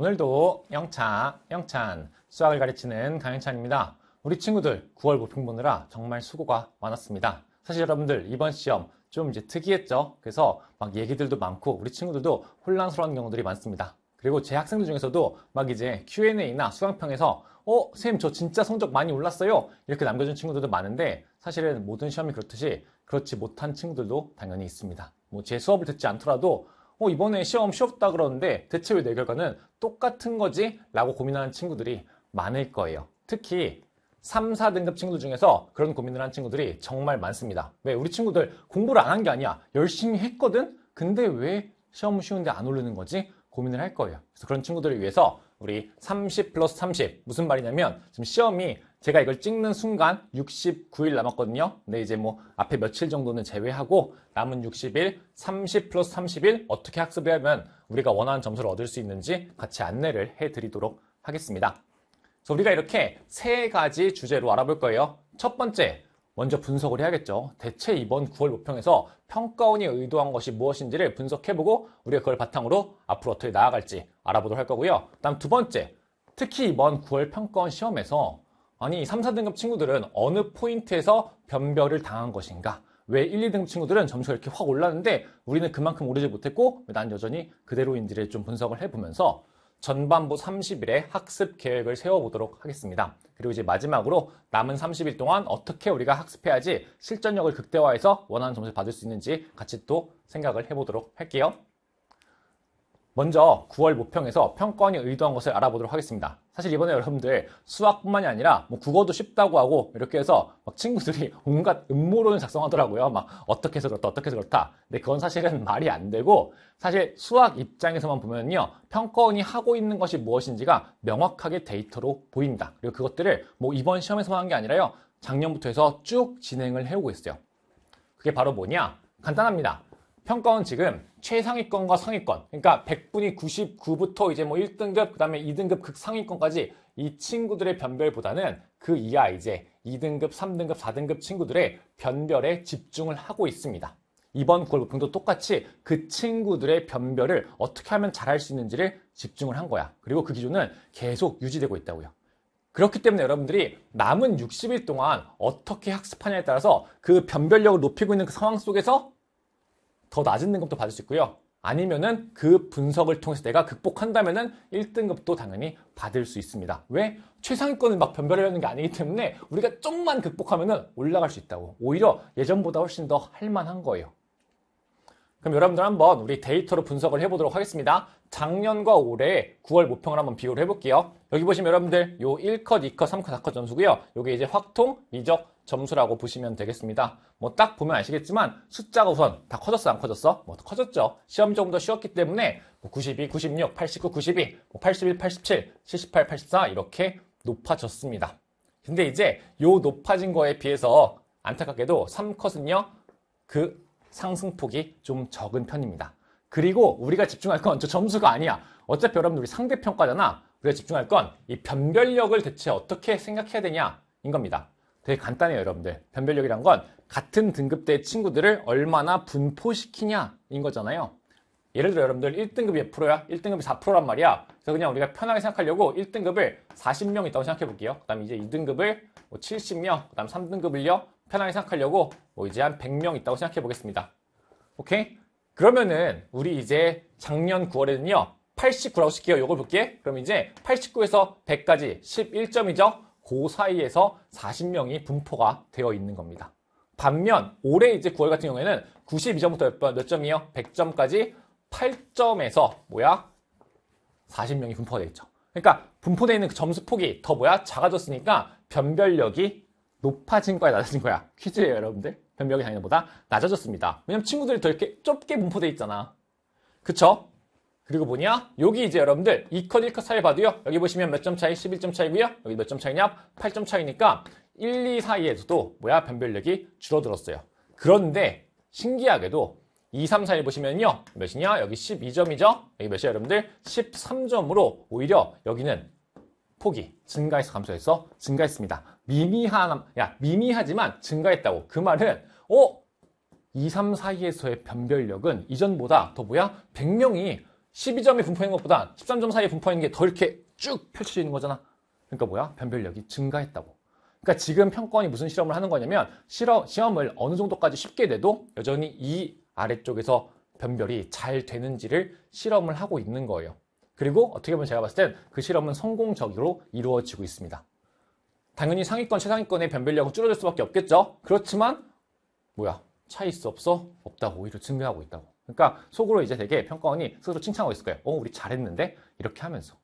오늘도 영차, 영찬, 수학을 가르치는 강영찬입니다. 우리 친구들 9월 모평 보느라 정말 수고가 많았습니다. 사실 여러분들 이번 시험 좀 이제 특이했죠? 그래서 막 얘기들도 많고 우리 친구들도 혼란스러운 경우들이 많습니다. 그리고 제 학생들 중에서도 막 이제 Q&A나 수강평에서 어, 쌤, 저 진짜 성적 많이 올랐어요. 이렇게 남겨준 친구들도 많은데 사실은 모든 시험이 그렇듯이 그렇지 못한 친구들도 당연히 있습니다. 뭐 제 수업을 듣지 않더라도 어, 이번에 시험 쉬었다 그러는데 대체 왜 내 결과는 똑같은 거지? 라고 고민하는 친구들이 많을 거예요. 특히 3, 4등급 친구들 중에서 그런 고민을 한 친구들이 정말 많습니다. 왜? 우리 친구들 공부를 안 한 게 아니야. 열심히 했거든? 근데 왜 시험 쉬운데 안 오르는 거지? 고민을 할 거예요. 그래서 그런 친구들을 위해서 우리 30 플러스 30 무슨 말이냐면 지금 시험이 제가 이걸 찍는 순간 69일 남았거든요. 근데 이제 뭐 앞에 며칠 정도는 제외하고 남은 60일, 30 플러스 30일 어떻게 학습하면 우리가 원하는 점수를 얻을 수 있는지 같이 안내를 해드리도록 하겠습니다. 그래서 우리가 이렇게 세 가지 주제로 알아볼 거예요. 첫 번째, 먼저 분석을 해야겠죠. 대체 이번 9월 모평에서 평가원이 의도한 것이 무엇인지를 분석해보고 우리가 그걸 바탕으로 앞으로 어떻게 나아갈지 알아보도록 할 거고요. 그 다음 두 번째, 특히 이번 9월 평가원 시험에서 아니 3, 4등급 친구들은 어느 포인트에서 변별을 당한 것인가? 왜 1, 2등급 친구들은 점수가 이렇게 확 올랐는데 우리는 그만큼 오르지 못했고 난 여전히 그대로인지를 좀 분석을 해보면서 전반부 3 0일에 학습 계획을 세워보도록 하겠습니다. 그리고 이제 마지막으로 남은 30일 동안 어떻게 우리가 학습해야지 실전력을 극대화해서 원하는 점수를 받을 수 있는지 같이 또 생각을 해보도록 할게요. 먼저 9월 모평에서 평권원이 의도한 것을 알아보도록 하겠습니다. 사실 이번에 여러분들 수학뿐만이 아니라 뭐 국어도 쉽다고 하고 이렇게 해서 막 친구들이 온갖 음모론을 작성하더라고요. 막 어떻게 해서 그렇다, 어떻게 해서 그렇다. 근데 그건 사실은 말이 안 되고 사실 수학 입장에서만 보면요. 평가원이 하고 있는 것이 무엇인지가 명확하게 데이터로 보입니다. 그리고 그것들을 뭐 이번 시험에서만 한 게 아니라요. 작년부터 해서 쭉 진행을 해오고 있어요. 그게 바로 뭐냐? 간단합니다. 평가원 지금 최상위권과 상위권 그러니까 100분이 99부터 이제 뭐 1등급 그다음에 2등급 극상위권까지 이 친구들의 변별보다는 그 이하 이제 2등급, 3등급, 4등급 친구들의 변별에 집중을 하고 있습니다. 이번 9월 부평도 똑같이 그 친구들의 변별을 어떻게 하면 잘할 수 있는지를 집중을 한 거야. 그리고 그 기준은 계속 유지되고 있다고요. 그렇기 때문에 여러분들이 남은 60일 동안 어떻게 학습하냐에 따라서 그 변별력을 높이고 있는 그 상황 속에서 더 낮은 등급도 받을 수 있고요. 아니면은 그 분석을 통해서 내가 극복한다면은 1등급도 당연히 받을 수 있습니다. 왜? 최상위권을 막 변별하려는 게 아니기 때문에 우리가 좀만 극복하면은 올라갈 수 있다고. 오히려 예전보다 훨씬 더 할만한 거예요. 그럼 여러분들 한번 우리 데이터로 분석을 해보도록 하겠습니다. 작년과 올해 9월 모평을 한번 비교를 해볼게요. 여기 보시면 여러분들 요 1컷, 2컷, 3컷, 4컷 점수고요. 요게 이제 확통, 미적, 점수라고 보시면 되겠습니다. 뭐 딱 보면 아시겠지만 숫자가 우선 다 커졌어 안 커졌어? 뭐 커졌죠. 시험이 조더 쉬웠기 때문에 92, 96, 89, 92, 81, 87, 78, 84 이렇게 높아졌습니다. 근데 이제 요 높아진 거에 비해서 안타깝게도 3컷은요. 그 상승폭이 좀 적은 편입니다. 그리고 우리가 집중할 건 저 점수가 아니야. 어차피 여러분들이 상대평가잖아. 우리가 집중할 건 이 변별력을 대체 어떻게 생각해야 되냐인 겁니다. 되게 간단해요, 여러분들. 변별력이란 건 같은 등급대 친구들을 얼마나 분포시키냐인 거잖아요. 예를 들어 여러분들 1등급이 1 0야 1등급이 4%란 말이야. 그래서 그냥 우리가 편하게 생각하려고 1등급을 40명 있다고 생각해 볼게요. 그 다음에 이제 2등급을 뭐 70명, 그 다음 3등급을요. 편하게 생각하려고 뭐 이제 한 100명 있다고 생각해 보겠습니다. 오케이? 그러면은 우리 이제 작년 9월에는요. 89라고 시키요 요걸 볼게. 그럼 이제 89에서 100까지 11점이죠. 그 사이에서 40명이 분포가 되어 있는 겁니다. 반면 올해 이제 9월 같은 경우에는 92점부터 몇, 몇 점이요? 100점까지 8점에서 뭐야? 40명이 분포가 되어 있죠. 그러니까 분포되어 있는 그 점수 폭이 더 뭐야? 작아졌으니까 변별력이 높아진 거야, 낮아진 거야? 퀴즈예요, 여러분들. 변별력이 작년보다 낮아졌습니다. 왜냐면 친구들이 더 이렇게 좁게 분포되어 있잖아. 그쵸? 그리고 뭐냐? 여기 이제 여러분들 2컷 1컷 사이 봐도요. 여기 보시면 몇 점 차이? 11점 차이고요. 여기 몇 점 차이냐? 8점 차이니까 1, 2 사이에서도 뭐야? 변별력이 줄어들었어요. 그런데 신기하게도 2, 3, 4일 보시면요. 몇이냐? 여기 12점이죠? 여기 몇이 야 여러분들? 13점으로 오히려 여기는 폭이 증가해서 감소해서 증가했습니다. 미미한, 야, 미미하지만 증가했다고. 그 말은, 어? 2, 3 사이에서의 변별력은 이전보다 더 뭐야? 100명이 12점이 분포인 것보다 13점 사이에 분포인 게 더 이렇게 쭉 펼쳐지는 거잖아. 그러니까 뭐야? 변별력이 증가했다고. 그러니까 지금 평권이 무슨 실험을 하는 거냐면 실험, 시험을 어느 정도까지 쉽게 돼도 여전히 이 아래쪽에서 변별이 잘 되는지를 실험을 하고 있는 거예요. 그리고 어떻게 보면 제가 봤을 땐 그 실험은 성공적으로 이루어지고 있습니다. 당연히 상위권, 최상위권의 변별력은 줄어들 수밖에 없겠죠. 그렇지만 뭐야 차이 있어 없어? 없다고 오히려 증가하고 있다고. 그러니까 속으로 이제 되게 평가원이 스스로 칭찬하고 있을 거예요. 어, 우리 잘했는데? 이렇게 하면서.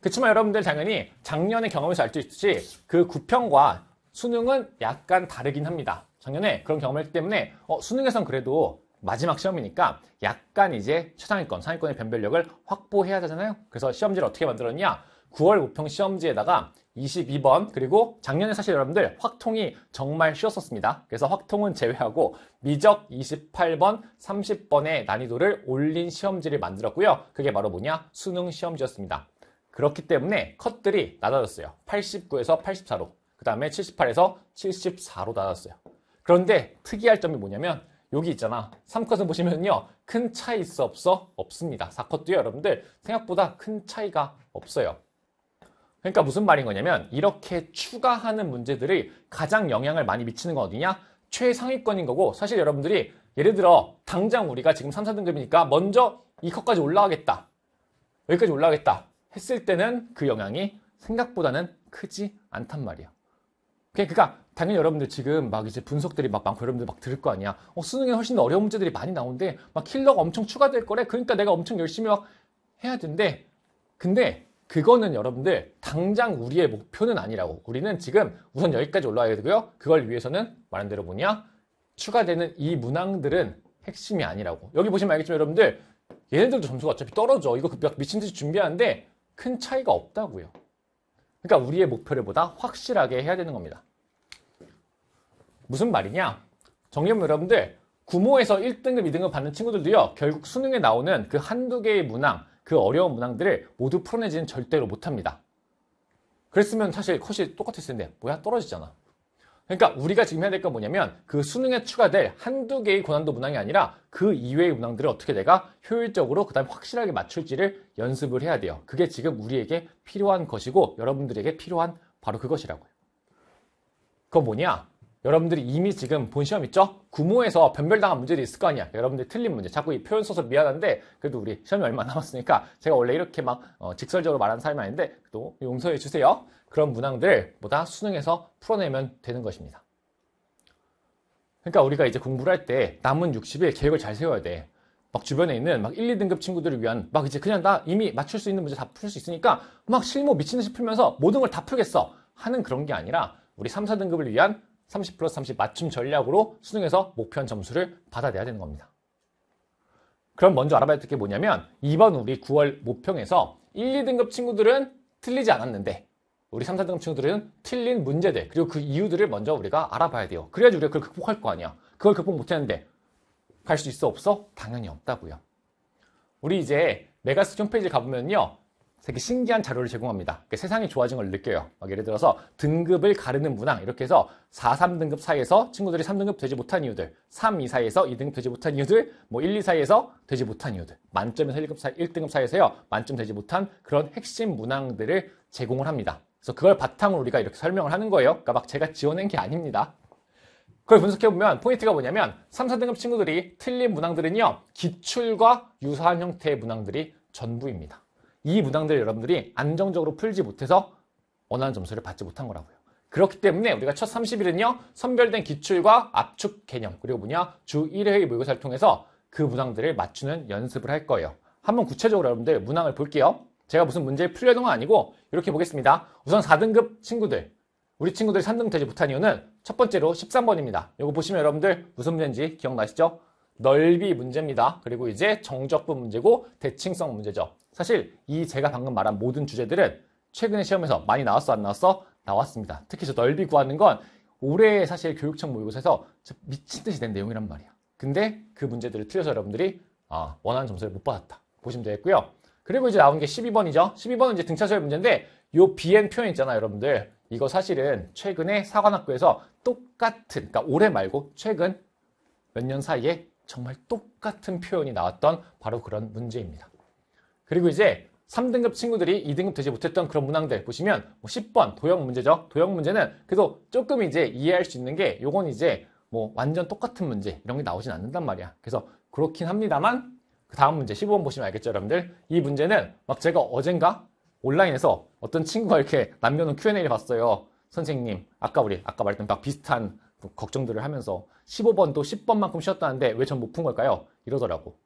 그렇지만 여러분들 당연히 작년의 경험에서 알 수 있듯이 그 구평과 수능은 약간 다르긴 합니다. 작년에 그런 경험을 했기 때문에 어, 수능에선 그래도 마지막 시험이니까 약간 이제 최상위권, 상위권의 변별력을 확보해야 되잖아요. 그래서 시험지를 어떻게 만들었냐? 9월 우평 시험지에다가 22번 그리고 작년에 사실 여러분들 확통이 정말 쉬웠었습니다. 그래서 확통은 제외하고 미적 28번, 30번의 난이도를 올린 시험지를 만들었고요. 그게 바로 뭐냐? 수능 시험지였습니다. 그렇기 때문에 컷들이 낮아졌어요. 89에서 84로 그 다음에 78에서 74로 낮았어요. 그런데 특이할 점이 뭐냐면 여기 있잖아. 3컷을 보시면요. 큰 차이 있어 없어? 없습니다. 4컷도요 여러분들 생각보다 큰 차이가 없어요. 그러니까 무슨 말인 거냐면 이렇게 추가하는 문제들이 가장 영향을 많이 미치는 건 어디냐? 최상위권인 거고 사실 여러분들이 예를 들어 당장 우리가 지금 3, 4등급이니까 먼저 이컷까지 올라가겠다. 여기까지 올라가겠다. 했을 때는 그 영향이 생각보다는 크지 않단 말이야. 그러니까 당연히 여러분들 지금 막 이제 분석들이 막 많고 여러분들 막 들을 거 아니야. 어, 수능에 훨씬 어려운 문제들이 많이 나오는데 막 킬러가 엄청 추가될 거래. 그러니까 내가 엄청 열심히 막 해야 된대. 근데 그거는 여러분들 당장 우리의 목표는 아니라고. 우리는 지금 우선 여기까지 올라와야 되고요. 그걸 위해서는 말한 대로 뭐냐? 추가되는 이 문항들은 핵심이 아니라고. 여기 보시면 알겠지만 여러분들 얘네들도 점수가 어차피 떨어져. 이거 그 미친 듯이 준비하는데 큰 차이가 없다고요. 그러니까 우리의 목표를 보다 확실하게 해야 되는 겁니다. 무슨 말이냐? 정리하면 여러분들 구모에서 1등급, 2등급 받는 친구들도요. 결국 수능에 나오는 그 한두 개의 문항 그 어려운 문항들을 모두 풀어내지는 절대로 못합니다. 그랬으면 사실 컷이 똑같았을 텐데 뭐야 떨어지잖아. 그러니까 우리가 지금 해야 될 건 뭐냐면 그 수능에 추가될 한두 개의 고난도 문항이 아니라 그 이외의 문항들을 어떻게 내가 효율적으로 그 다음에 확실하게 맞출지를 연습을 해야 돼요. 그게 지금 우리에게 필요한 것이고 여러분들에게 필요한 바로 그것이라고요. 그거 뭐냐? 여러분들이 이미 지금 본 시험 있죠? 구모에서 변별당한 문제도 있을 거 아니야. 여러분들 틀린 문제. 자꾸 이 표현 써서 미안한데 그래도 우리 시험이 얼마 남았으니까 제가 원래 이렇게 막 어, 직설적으로 말하는 사람이 아닌데 또 용서해 주세요. 그런 문항들 보다 수능에서 풀어내면 되는 것입니다. 그러니까 우리가 이제 공부를 할 때 남은 60일 계획을 잘 세워야 돼. 막 주변에 있는 막 1, 2등급 친구들을 위한 막 이제 그냥 나 이미 맞출 수 있는 문제 다 풀 수 있으니까 막 실무 미친 듯이 풀면서 모든 걸 다 풀겠어 하는 그런 게 아니라 우리 3, 4등급을 위한 30 플러스 30 맞춤 전략으로 수능에서 목표한 점수를 받아내야 되는 겁니다. 그럼 먼저 알아봐야 될 게 뭐냐면 이번 우리 9월 모평에서 1, 2등급 친구들은 틀리지 않았는데 우리 3, 4등급 친구들은 틀린 문제들 그리고 그 이유들을 먼저 우리가 알아봐야 돼요. 그래야지 우리가 그걸 극복할 거 아니야. 그걸 극복 못했는데 갈 수 있어 없어? 당연히 없다고요. 우리 이제 메가스 홈페이지 가보면요. 되게 신기한 자료를 제공합니다. 그러니까 세상이 좋아진 걸 느껴요. 예를 들어서 등급을 가르는 문항 이렇게 해서 4, 3등급 사이에서 친구들이 3등급 되지 못한 이유들 3, 2 사이에서 2등급 되지 못한 이유들 뭐 1, 2 사이에서 되지 못한 이유들 만점에서 1급 사이, 1등급 사이에서요 만점 되지 못한 그런 핵심 문항들을 제공을 합니다. 그래서 그걸 바탕으로 우리가 이렇게 설명을 하는 거예요. 그러니까 막 제가 지어낸 게 아닙니다. 그걸 분석해보면 포인트가 뭐냐면 3, 4등급 친구들이 틀린 문항들은요 기출과 유사한 형태의 문항들이 전부입니다. 이 문항들을 여러분들이 안정적으로 풀지 못해서 원하는 점수를 받지 못한 거라고요. 그렇기 때문에 우리가 첫 30일은요. 선별된 기출과 압축 개념 그리고 뭐냐 주 1회의 모의고사를 통해서 그 문항들을 맞추는 연습을 할 거예요. 한번 구체적으로 여러분들 문항을 볼게요. 제가 무슨 문제를 풀려던 건 아니고 이렇게 보겠습니다. 우선 4등급 친구들 우리 친구들이 3등 되지 못한 이유는 첫 번째로 13번입니다. 이거 보시면 여러분들 무슨 문제인지 기억나시죠? 넓이 문제입니다. 그리고 이제 정적부 문제고 대칭성 문제죠. 사실 이 제가 방금 말한 모든 주제들은 최근에 시험에서 많이 나왔어 안 나왔어? 나왔습니다. 특히 저 넓이 구하는 건 올해 사실 교육청 모의고사에서 미친듯이 된 내용이란 말이야. 근데 그 문제들을 틀려서 여러분들이 아, 원하는 점수를 못 받았다. 보시면 되겠고요. 그리고 이제 나온 게 12번이죠. 12번은 이제 등차수열 문제인데 요 BN 표현 있잖아요, 여러분들. 이거 사실은 최근에 사관학교에서 똑같은, 그러니까 올해 말고 최근 몇 년 사이에 정말 똑같은 표현이 나왔던 바로 그런 문제입니다. 그리고 이제 3등급 친구들이 2등급 되지 못했던 그런 문항들 보시면 10번 뭐 도형 문제죠. 도형 문제는 그래도 조금 이제 이해할 수 있는 게 요건 이제 뭐 완전 똑같은 문제 이런 게 나오진 않는단 말이야. 그래서 그렇긴 합니다만 그 다음 문제 15번 보시면 알겠죠 여러분들. 이 문제는 막 제가 어젠가 온라인에서 어떤 친구가 이렇게 남겨놓은 Q&A를 봤어요. 선생님 아까 우리 아까 말했던 딱 비슷한 걱정들을 하면서 15번도 10번만큼 쉬었다는데 왜 전 못 푼 걸까요? 이러더라고.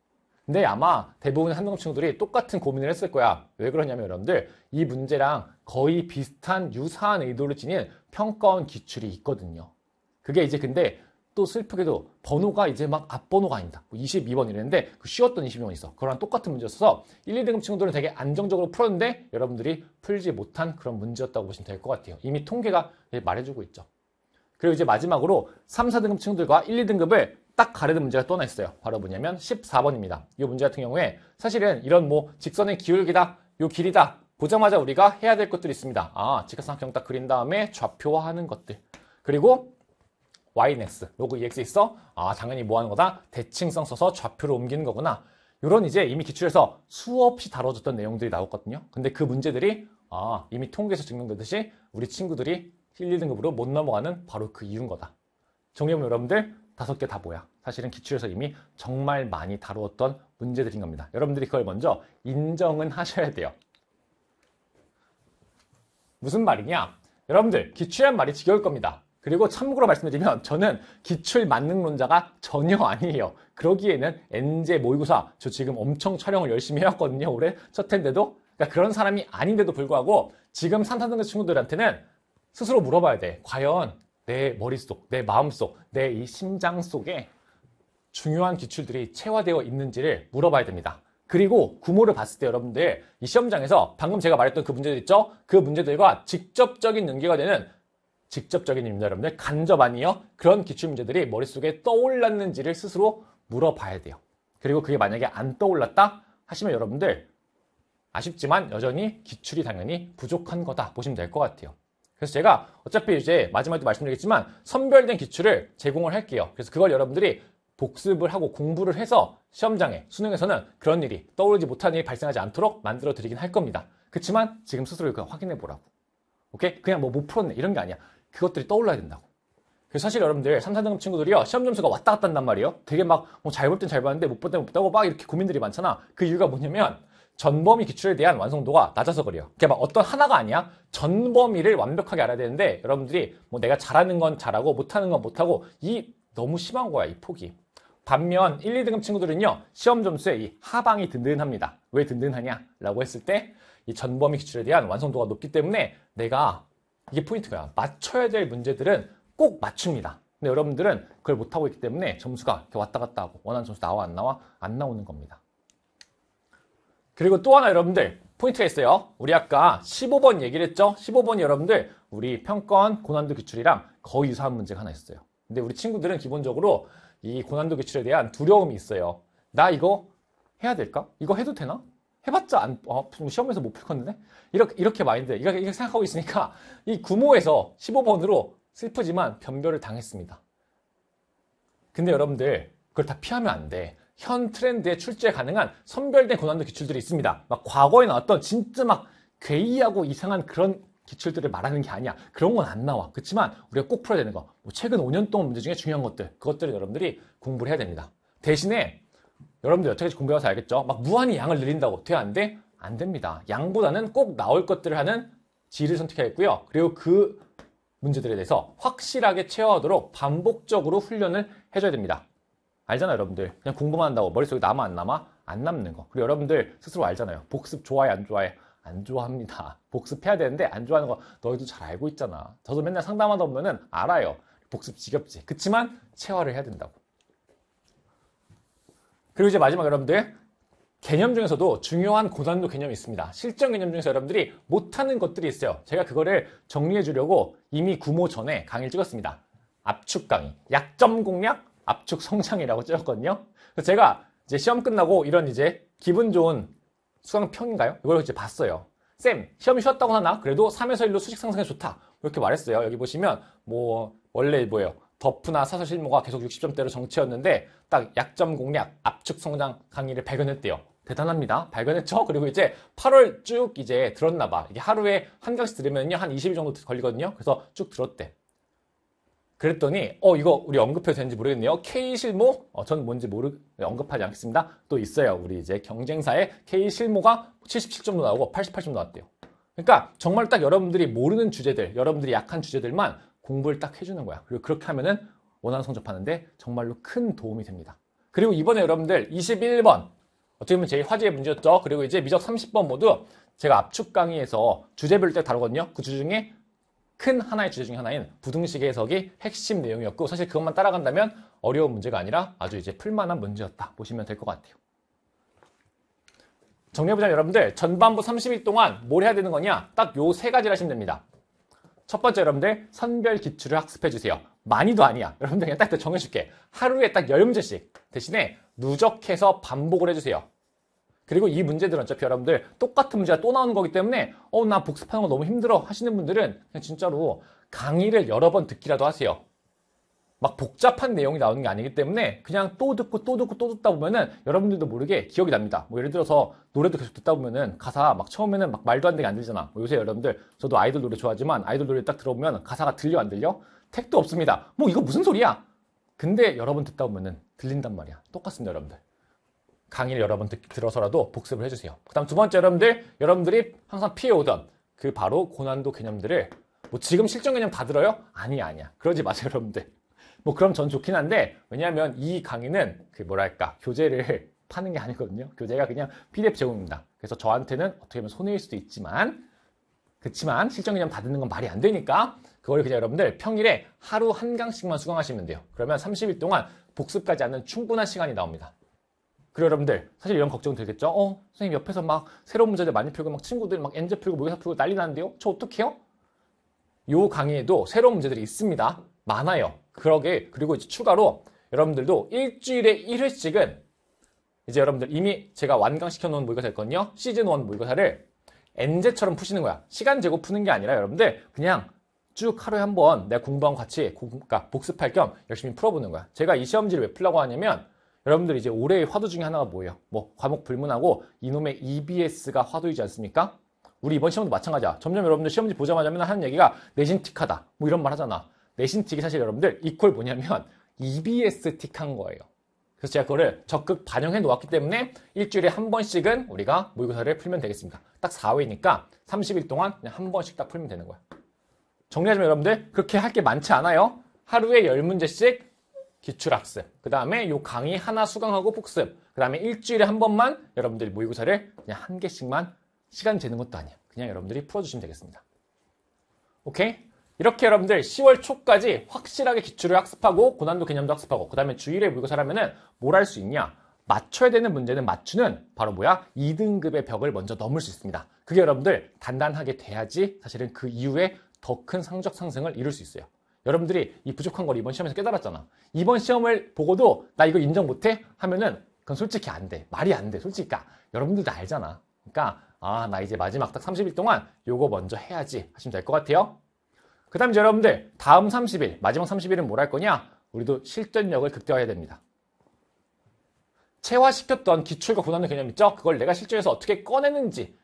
근데 아마 대부분의 한동 친구들이 똑같은 고민을 했을 거야. 왜 그러냐면 여러분들 이 문제랑 거의 비슷한 유사한 의도를 지닌 평가원 기출이 있거든요. 그게 이제 근데 또 슬프게도 번호가 이제 막 앞번호가 아니다. 22번 뭐 이랬는데 그 쉬웠던 22번이 있어. 그거랑 똑같은 문제였어서 1, 2등급 친구들은 되게 안정적으로 풀었는데 여러분들이 풀지 못한 그런 문제였다고 보시면 될 것 같아요. 이미 통계가 예, 말해주고 있죠. 그리고 이제 마지막으로 3, 4등급 친구들과 1, 2등급을 딱 가르는 문제가 또 하나 있어요. 바로 뭐냐면 14번입니다. 이 문제 같은 경우에 사실은 이런 뭐 직선의 기울기다, 요 길이다 보자마자 우리가 해야 될 것들이 있습니다. 아, 직각삼각형 딱 그린 다음에 좌표화하는 것들. 그리고 yns, 로그 ex 있어? 아, 당연히 뭐 하는 거다? 대칭성 써서 좌표로 옮기는 거구나. 요런 이제 이미 기출에서 수없이 다뤄졌던 내용들이 나왔거든요. 근데 그 문제들이 아, 이미 통계에서 증명되듯이 우리 친구들이 1, 1등급으로 못 넘어가는 바로 그 이유인 거다. 정리해보면 여러분들 다섯 개 다 뭐야? 사실은 기출에서 이미 정말 많이 다루었던 문제들인 겁니다. 여러분들이 그걸 먼저 인정은 하셔야 돼요. 무슨 말이냐? 여러분들 기출한 말이 지겨울 겁니다. 그리고 참고로 말씀드리면 저는 기출 만능론자가 전혀 아니에요. 그러기에는 엔제 모의고사 저 지금 엄청 촬영을 열심히 해왔거든요. 올해 첫 텐데도 그러니까 그런 사람이 아닌데도 불구하고 지금 산타등급 친구들한테는 스스로 물어봐야 돼. 과연 내 머릿속, 내 마음속, 내 이 심장 속에 중요한 기출들이 체화되어 있는지를 물어봐야 됩니다. 그리고 구모를 봤을 때 여러분들 이 시험장에서 방금 제가 말했던 그 문제들 있죠? 그 문제들과 직접적인 연계가 되는 직접적인 입니다 여러분들 간접 아니요 그런 기출 문제들이 머릿속에 떠올랐는지를 스스로 물어봐야 돼요. 그리고 그게 만약에 안 떠올랐다 하시면 여러분들 아쉽지만 여전히 기출이 당연히 부족한 거다 보시면 될 것 같아요. 그래서 제가 어차피 이제 마지막에도 말씀드리겠지만 선별된 기출을 제공을 할게요. 그래서 그걸 여러분들이 복습을 하고 공부를 해서 시험장에 수능에서는 그런 일이 떠오르지 못한 일이 발생하지 않도록 만들어 드리긴 할 겁니다. 그렇지만 지금 스스로 그냥 확인해 보라고. 오케이? 그냥 뭐 못 풀었네 이런 게 아니야. 그것들이 떠올라야 된다고. 그래서 사실 여러분들 3, 4등급 친구들이요 시험 점수가 왔다 갔다 한단 말이에요. 되게 막 뭐잘볼 땐 잘 봤는데 못 볼 땐못 봤다고 막 이렇게 고민들이 많잖아. 그 이유가 뭐냐면 전범위 기출에 대한 완성도가 낮아서 그래요. 그게 막 어떤 하나가 아니야. 전범위를 완벽하게 알아야 되는데 여러분들이 뭐 내가 잘하는 건 잘하고 못하는 건 못하고 이 너무 심한 거야 이 폭이. 반면 1, 2등급 친구들은요 시험 점수에 이 하방이 든든합니다. 왜 든든하냐라고 했을 때 이 전범위 기출에 대한 완성도가 높기 때문에 내가 이게 포인트가 맞춰야 될 문제들은 꼭 맞춥니다. 근데 여러분들은 그걸 못하고 있기 때문에 점수가 이렇게 왔다 갔다 하고 원하는 점수 나와 안 나와 안 나오는 겁니다. 그리고 또 하나 여러분들 포인트가 있어요. 우리 아까 15번 얘기를 했죠? 15번이 여러분들 우리 평가원 고난도 기출이랑 거의 유사한 문제가 하나 있어요. 근데 우리 친구들은 기본적으로 이 고난도 기출에 대한 두려움이 있어요. 나 이거 해야 될까? 이거 해도 되나? 해봤자 안, 어, 시험에서 못 풀었는데? 이렇게, 이렇게 마인드, 이렇게, 이렇게 생각하고 있으니까 이 구모에서 15번으로 슬프지만 변별을 당했습니다. 근데 여러분들 그걸 다 피하면 안 돼. 현 트렌드에 출제 가능한 선별된 고난도 기출들이 있습니다. 막 과거에 나왔던 진짜 막 괴이하고 이상한 그런 기출들을 말하는 게 아니야. 그런 건 안 나와. 그렇지만 우리가 꼭 풀어야 되는 거. 뭐 최근 5년 동안 문제 중에 중요한 것들. 그것들을 여러분들이 공부를 해야 됩니다. 대신에 여러분들 어떻게 공부해서 알겠죠? 막 무한히 양을 늘린다고 돼야 안 돼? 안 됩니다. 양보다는 꼭 나올 것들을 하는 질을 선택하겠고요 그리고 그 문제들에 대해서 확실하게 채워하도록 반복적으로 훈련을 해줘야 됩니다. 알잖아요, 여러분들. 그냥 공부만 한다고 머릿속에 남아 안 남아? 안 남는 거. 그리고 여러분들 스스로 알잖아요. 복습 좋아해, 안 좋아해? 안 좋아합니다. 복습해야 되는데 안 좋아하는 거 너희도 잘 알고 있잖아. 저도 맨날 상담하다 보면은 알아요. 복습 지겹지. 그치만 체화를 해야 된다고. 그리고 이제 마지막 여러분들 개념 중에서도 중요한 고난도 개념이 있습니다. 실전 개념 중에서 여러분들이 못하는 것들이 있어요. 제가 그거를 정리해 주려고 이미 구모 전에 강의를 찍었습니다. 압축 강의, 약점 공략, 압축 성장이라고 쓰였거든요 그래서 제가 이제 시험 끝나고 이런 이제 기분 좋은 수강평인가요? 이걸 이제 봤어요. 쌤, 시험이 쉬웠다고 하나? 그래도 3에서 1로 수직 상승에 좋다. 이렇게 말했어요. 여기 보시면 뭐 원래 뭐예요? 더프나 사설 실무가 계속 60점대로 정체였는데 딱 약점 공략, 압축 성장 강의를 발견했대요. 대단합니다. 발견했죠? 그리고 이제 8월 쭉 이제 들었나 봐. 이게 하루에 한 강씩 들으면요. 한 20일 정도 걸리거든요. 그래서 쭉 들었대. 그랬더니 어 이거 우리 언급해도 되는지 모르겠네요. K 실모 어, 저는 뭔지 모르 언급하지 않겠습니다. 또 있어요. 우리 이제 경쟁사의 K 실모가 77점도 나오고 88점도 나왔대요. 그러니까 정말 딱 여러분들이 모르는 주제들, 여러분들이 약한 주제들만 공부를 딱 해주는 거야. 그리고 그렇게 하면은 원하는 성적 하는데 정말로 큰 도움이 됩니다. 그리고 이번에 여러분들 21번 어떻게 보면 제일 화제의 문제였죠. 그리고 이제 미적 30번 모두 제가 압축 강의에서 주제별 때 다루거든요. 그 주중에 큰 하나의 주제 중 하나인 부등식의 해석이 핵심 내용이었고 사실 그것만 따라간다면 어려운 문제가 아니라 아주 이제 풀만한 문제였다 보시면 될 것 같아요. 정리해보자면 여러분들 전반부 30일 동안 뭘 해야 되는 거냐 딱 요 세 가지를 하시면 됩니다. 첫 번째 여러분들 선별 기출을 학습해주세요. 많이도 아니야. 여러분들 그냥 딱 정해줄게. 하루에 딱 10문제씩 대신에 누적해서 반복을 해주세요. 그리고 이 문제들은 어차피 여러분들 똑같은 문제가 또 나오는 거기 때문에 어 나 복습하는 거 너무 힘들어 하시는 분들은 그냥 진짜로 강의를 여러 번 듣기라도 하세요. 막 복잡한 내용이 나오는 게 아니기 때문에 그냥 또 듣고 또 듣고 또 듣다 보면은 여러분들도 모르게 기억이 납니다. 뭐 예를 들어서 노래도 계속 듣다 보면은 가사 막 처음에는 막 말도 안 되게 안 들잖아. 뭐 요새 여러분들 저도 아이돌 노래 좋아하지만 아이돌 노래 딱 들어보면 가사가 들려 안 들려? 택도 없습니다. 뭐 이거 무슨 소리야? 근데 여러 분 듣다 보면은 들린단 말이야. 똑같습니다, 여러분들. 강의를 여러 번 듣, 들어서라도 복습을 해주세요. 그 다음 두 번째 여러분들, 여러분들이 항상 피해오던 그 바로 고난도 개념들을 뭐 지금 실전 개념 다 들어요? 아니 아니야. 그러지 마세요 여러분들. 뭐 그럼 전 좋긴 한데 왜냐하면 이 강의는 그 뭐랄까 교재를 파는 게 아니거든요. 교재가 그냥 PDF 제공입니다. 그래서 저한테는 어떻게 보면 손해일 수도 있지만 그렇지만 실전 개념 다 듣는 건 말이 안 되니까 그걸 그냥 여러분들 평일에 하루 한 강씩만 수강하시면 돼요. 그러면 30일 동안 복습까지 하는 충분한 시간이 나옵니다. 그리고 여러분들 사실 이런 걱정 되겠죠? 어 선생님 옆에서 막 새로운 문제들 많이 풀고 막 친구들 이막 엔제 풀고 모의사 풀고 난리 나는데요? 저 어떡해요? 요 강의에도 새로운 문제들이 있습니다. 많아요. 그러게 그리고 이제 추가로 여러분들도 일주일에 1회씩은 이제 여러분들 이미 제가 완강시켜 놓은 모의고사 있거든요. 시즌 1 모의고사를 엔제처럼 푸시는 거야. 시간 재고 푸는 게 아니라 여러분들 그냥 쭉 하루에 한 번내가 공부한 같이 공, 그러니까 복습할 겸 열심히 풀어보는 거야. 제가 이 시험지를 왜 풀라고 하냐면 여러분들 이제 올해의 화두 중에 하나가 뭐예요? 뭐 과목 불문하고 이놈의 EBS가 화두이지 않습니까? 우리 이번 시험도 마찬가지야. 점점 여러분들 시험지 보자마자 맨날 하는 얘기가 내신 틱하다. 뭐 이런 말 하잖아. 내신 틱이 사실 여러분들 이퀄 뭐냐면 EBS 틱한 거예요. 그래서 제가 그거를 적극 반영해 놓았기 때문에 일주일에 한 번씩은 우리가 모의고사를 풀면 되겠습니다. 딱 4회니까 30일 동안 그냥 한 번씩 딱 풀면 되는 거야. 정리하자면 여러분들 그렇게 할 게 많지 않아요. 하루에 10문제씩 기출학습, 그 다음에 요 강의 하나 수강하고 복습, 그 다음에 일주일에 한 번만 여러분들이 모의고사를 그냥 한 개씩만 시간 재는 것도 아니에요. 그냥 여러분들이 풀어주시면 되겠습니다. 오케이? 이렇게 여러분들 10월 초까지 확실하게 기출을 학습하고 고난도 개념도 학습하고 그 다음에 주일에 모의고사라면뭘할 수 있냐? 맞춰야 되는 문제는 맞추는 바로 뭐야? 2등급의 벽을 먼저 넘을 수 있습니다. 그게 여러분들 단단하게 돼야지 사실은 그 이후에 더 큰 성적 상승을 이룰 수 있어요. 여러분들이 이 부족한 걸 이번 시험에서 깨달았잖아. 이번 시험을 보고도 나 이거 인정 못해? 하면은 그건 솔직히 안 돼. 말이 안 돼. 솔직히. 여러분들도 알잖아. 그러니까 아, 나 이제 마지막 딱 30일 동안 요거 먼저 해야지 하시면 될 것 같아요. 그 다음 여러분들 다음 30일, 마지막 30일은 뭘 할 거냐? 우리도 실전력을 극대화해야 됩니다. 체화시켰던 기출과 고난의 개념 있죠? 그걸 내가 실전에서 어떻게 꺼내는지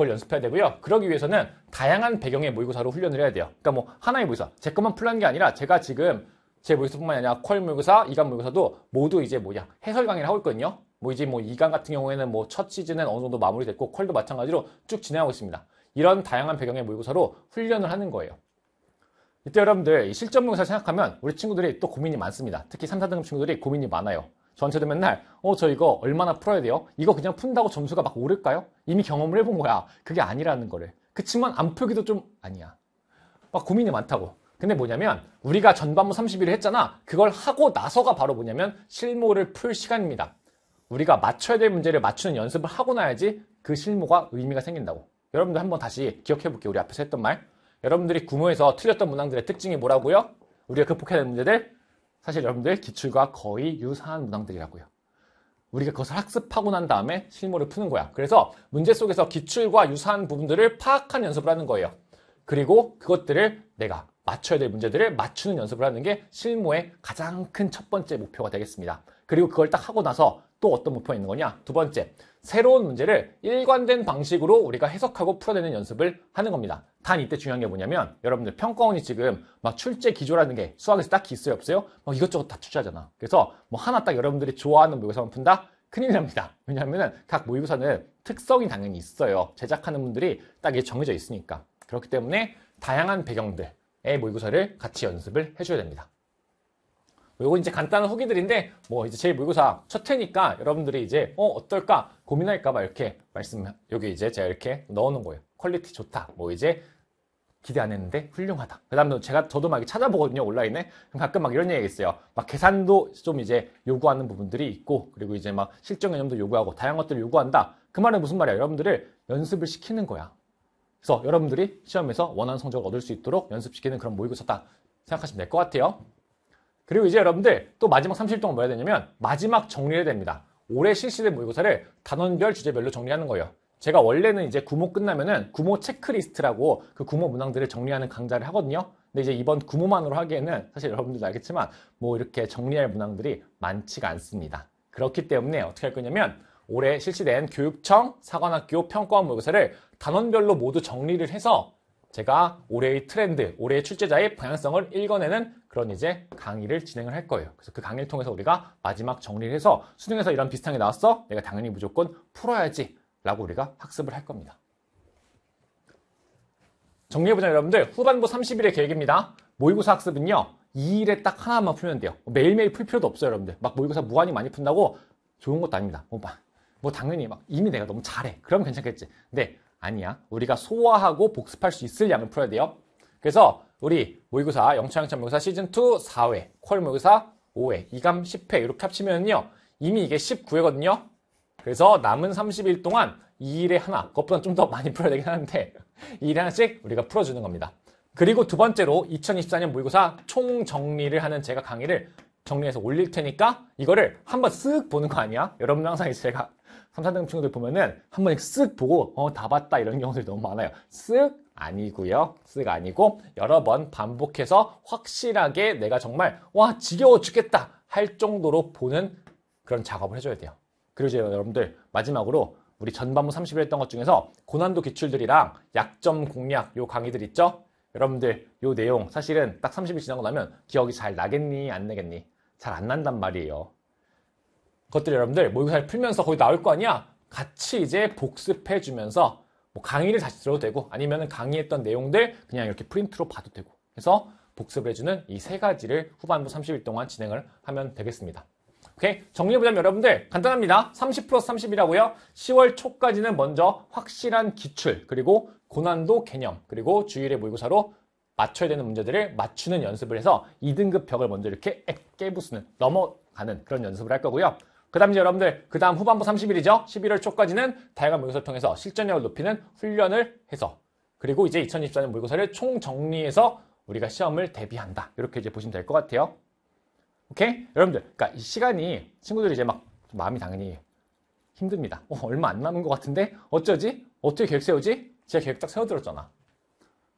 그걸 연습해야 되고요. 그러기 위해서는 다양한 배경의 모의고사로 훈련을 해야 돼요. 그러니까 뭐 하나의 모의고사, 제 것만 풀라는 게 아니라 제가 지금 제 모의고사뿐만 아니라 퀄 모의고사, 이간 모의고사도 모두 이제 뭐야 해설 강의를 하고 있거든요. 뭐 이제 뭐 이간 같은 경우에는 뭐 첫 시즌은 어느 정도 마무리됐고 퀄도 마찬가지로 쭉 진행하고 있습니다. 이런 다양한 배경의 모의고사로 훈련을 하는 거예요. 이때 여러분들 실전 모의고사 생각하면 우리 친구들이 또 고민이 많습니다. 특히 3, 4등급 친구들이 고민이 많아요. 저한테도 맨날 어 저 이거 얼마나 풀어야 돼요? 이거 그냥 푼다고 점수가 막 오를까요? 이미 경험을 해본 거야. 그게 아니라는 거를. 그치만 안 풀기도 좀 아니야. 막 고민이 많다고. 근데 뭐냐면 우리가 전반부 30일을 했잖아. 그걸 하고 나서가 바로 뭐냐면 실무를 풀 시간입니다. 우리가 맞춰야 될 문제를 맞추는 연습을 하고 나야지 그 실무가 의미가 생긴다고. 여러분들 한번 다시 기억해 볼게요. 우리 앞에서 했던 말. 여러분들이 구모에서 틀렸던 문항들의 특징이 뭐라고요? 우리가 극복해야 될 문제들 사실 여러분들 기출과 거의 유사한 문항들이라고요. 우리가 그것을 학습하고 난 다음에 실무를 푸는 거야. 그래서 문제 속에서 기출과 유사한 부분들을 파악한 연습을 하는 거예요. 그리고 그것들을 내가 맞춰야 될 문제들을 맞추는 연습을 하는 게 실무의 가장 큰 첫 번째 목표가 되겠습니다. 그리고 그걸 딱 하고 나서 또 어떤 목표가 있는 거냐? 두 번째, 새로운 문제를 일관된 방식으로 우리가 해석하고 풀어내는 연습을 하는 겁니다. 단 이때 중요한 게 뭐냐면 여러분들 평가원이 지금 막 출제 기조라는 게 수학에서 딱히 있어요 없어요? 뭐 이것저것 다 출제하잖아. 그래서 뭐 하나 딱 여러분들이 좋아하는 모의고사만 푼다? 큰일 납니다. 왜냐하면 각 모의고사는 특성이 당연히 있어요. 제작하는 분들이 딱 이게 정해져 있으니까. 그렇기 때문에 다양한 배경들의 모의고사를 같이 연습을 해줘야 됩니다. 뭐 요거 이제 간단한 후기들인데 뭐 이제 제일 모의고사 첫 회니까 여러분들이 이제 어 어떨까 고민할까봐 이렇게 말씀 여기 이제 제가 이렇게 넣어놓은 거예요. 퀄리티 좋다. 뭐 이제 기대 안 했는데 훌륭하다. 그다음에 제가 저도 막 찾아보거든요 온라인에 가끔 막 이런 얘기 있어요. 막 계산도 좀 이제 요구하는 부분들이 있고 그리고 이제 막 실전 개념도 요구하고 다양한 것들을 요구한다. 그 말은 무슨 말이야? 여러분들을 연습을 시키는 거야. 그래서 여러분들이 시험에서 원하는 성적을 얻을 수 있도록 연습시키는 그런 모의고사다 생각하시면 될 것 같아요. 그리고 이제 여러분들 또 마지막 30일 동안 뭐 해야 되냐면 마지막 정리해야 됩니다. 올해 실시된 모의고사를 단원별 주제별로 정리하는 거예요. 제가 원래는 이제 구모 끝나면은 구모 체크리스트라고 그 구모 문항들을 정리하는 강좌를 하거든요. 근데 이제 이번 구모만으로 하기에는 사실 여러분들도 알겠지만 뭐 이렇게 정리할 문항들이 많지가 않습니다. 그렇기 때문에 어떻게 할 거냐면 올해 실시된 교육청, 사관학교 평가원 모의고사를 단원별로 모두 정리를 해서 제가 올해의 트렌드, 올해의 출제자의 방향성을 읽어내는 그런 이제 강의를 진행을 할 거예요. 그래서 그 강의를 통해서 우리가 마지막 정리를 해서 수능에서 이런 비슷한 게 나왔어? 내가 당연히 무조건 풀어야지 라고 우리가 학습을 할 겁니다. 정리해보자 여러분들 후반부 30일의 계획입니다. 모의고사 학습은요. 2일에 딱 하나만 풀면 돼요. 뭐 매일매일 풀 필요도 없어요 여러분들. 막 모의고사 무한히 많이 푼다고 좋은 것도 아닙니다. 뭐, 뭐 당연히 막 이미 내가 너무 잘해. 그럼 괜찮겠지. 근데 아니야. 우리가 소화하고 복습할 수 있을 양을 풀어야 돼요. 그래서 우리 모의고사, 영차영차 모의고사 시즌2 4회, 콜 모의고사 5회, 이감 10회 이렇게 합치면요. 이미 이게 19회거든요. 그래서 남은 30일 동안 2일에 하나, 그것보다 좀 더 많이 풀어야 되긴 하는데 2일에 하나씩 우리가 풀어주는 겁니다. 그리고 두 번째로 2024년 모의고사 총정리를 하는 제가 강의를 정리해서 올릴 테니까 이거를 한번 쓱 보는 거 아니야? 여러분 항상 제가 3, 4등 친구들 보면은 한번에쓱 보고 어다 봤다 이런 경우들이 너무 많아요. 쓱 아니고요. 쓱 아니고 여러 번 반복해서 확실하게 내가 정말 와 지겨워 죽겠다 할 정도로 보는 그런 작업을 해줘야 돼요. 그리고 이제 여러분들 마지막으로 우리 전반부 30일 했던 것 중에서 고난도 기출들이랑 약점 공략 요 강의들 있죠? 여러분들 요 내용 사실은 딱 30일 지나고 나면 기억이 잘 나겠니 안 나겠니? 잘 안 난단 말이에요. 것들 여러분들 모의고사를 풀면서 거기 나올 거 아니야? 같이 이제 복습해 주면서 뭐 강의를 다시 들어도 되고 아니면 강의했던 내용들 그냥 이렇게 프린트로 봐도 되고 그래서 복습을 해주는 이 세 가지를 후반부 30일 동안 진행을 하면 되겠습니다. 오케이 정리해보자면 여러분들 간단합니다. 30 플러스 30이라고요. 10월 초까지는 먼저 확실한 기출 그리고 고난도 개념 그리고 주일의 모의고사로 맞춰야 되는 문제들을 맞추는 연습을 해서 2등급 벽을 먼저 이렇게 깨부수는 넘어가는 그런 연습을 할 거고요. 그 다음 이제 여러분들 그 다음 후반부 30일이죠. 11월 초까지는 다양한 모의고사를 통해서 실전력을 높이는 훈련을 해서 그리고 이제 2024년 모의고사를 총정리해서 우리가 시험을 대비한다. 이렇게 이제 보시면 될 것 같아요. 오케이? 여러분들 그러니까 이 시간이 친구들이 이제 막 마음이 당연히 힘듭니다. 어, 얼마 안 남은 것 같은데 어쩌지? 어떻게 계획 세우지? 제가 계획 딱 세워드렸잖아.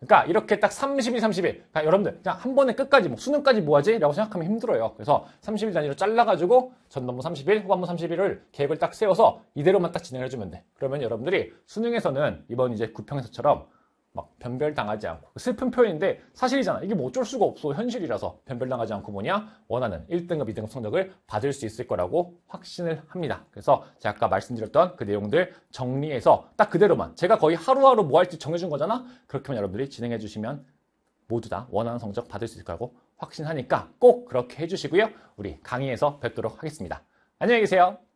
그러니까 이렇게 딱 30일, 30일. 그 여러분들 그냥 한 번에 끝까지 뭐 수능까지 뭐하지? 라고 생각하면 힘들어요. 그래서 30일 단위로 잘라가지고 전반부 30일, 후반부 30일을 계획을 딱 세워서 이대로만 딱 진행해주면 돼. 그러면 여러분들이 수능에서는 이번 이제 구평에서처럼 막 변별당하지 않고 슬픈 표현인데 사실이잖아 이게 뭐 어쩔 수가 없어 현실이라서 변별당하지 않고 뭐냐 원하는 1등급 2등급 성적을 받을 수 있을 거라고 확신을 합니다 그래서 제가 아까 말씀드렸던 그 내용들 정리해서 딱 그대로만 제가 거의 하루하루 뭐 할지 정해준 거잖아 그렇게만 여러분들이 진행해 주시면 모두 다 원하는 성적 받을 수 있을 거라고 확신하니까 꼭 그렇게 해주시고요 우리 강의에서 뵙도록 하겠습니다 안녕히 계세요